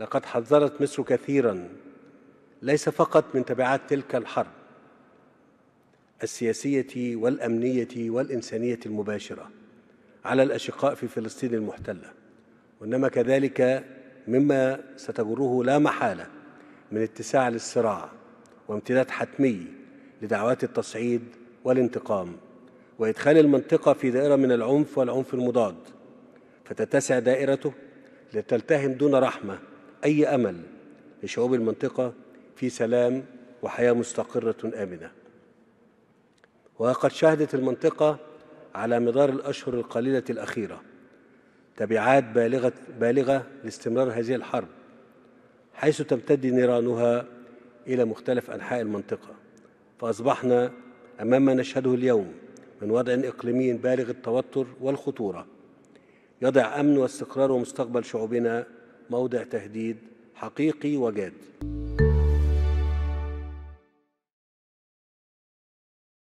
لقد حذرت مصر كثيرا ليس فقط من تبعات تلك الحرب السياسيه والامنيه والانسانيه المباشره على الاشقاء في فلسطين المحتله وانما كذلك مما ستجره لا محاله من اتساع للصراع وامتداد حتمي لدعوات التصعيد والانتقام وادخال المنطقه في دائره من العنف والعنف المضاد فتتسع دائرته لتلتهم دون رحمه أي أمل لشعوب المنطقة في سلام وحياة مستقرة آمنة وقد شهدت المنطقة على مدار الأشهر القليلة الأخيرة تبعات بالغة, بالغة لاستمرار هذه الحرب حيث تمتد نيرانها إلى مختلف أنحاء المنطقة فأصبحنا أمام ما نشهده اليوم من وضع إقليمي بالغ التوتر والخطورة يضع أمن واستقرار ومستقبل شعوبنا موضع تهديد حقيقي وجاد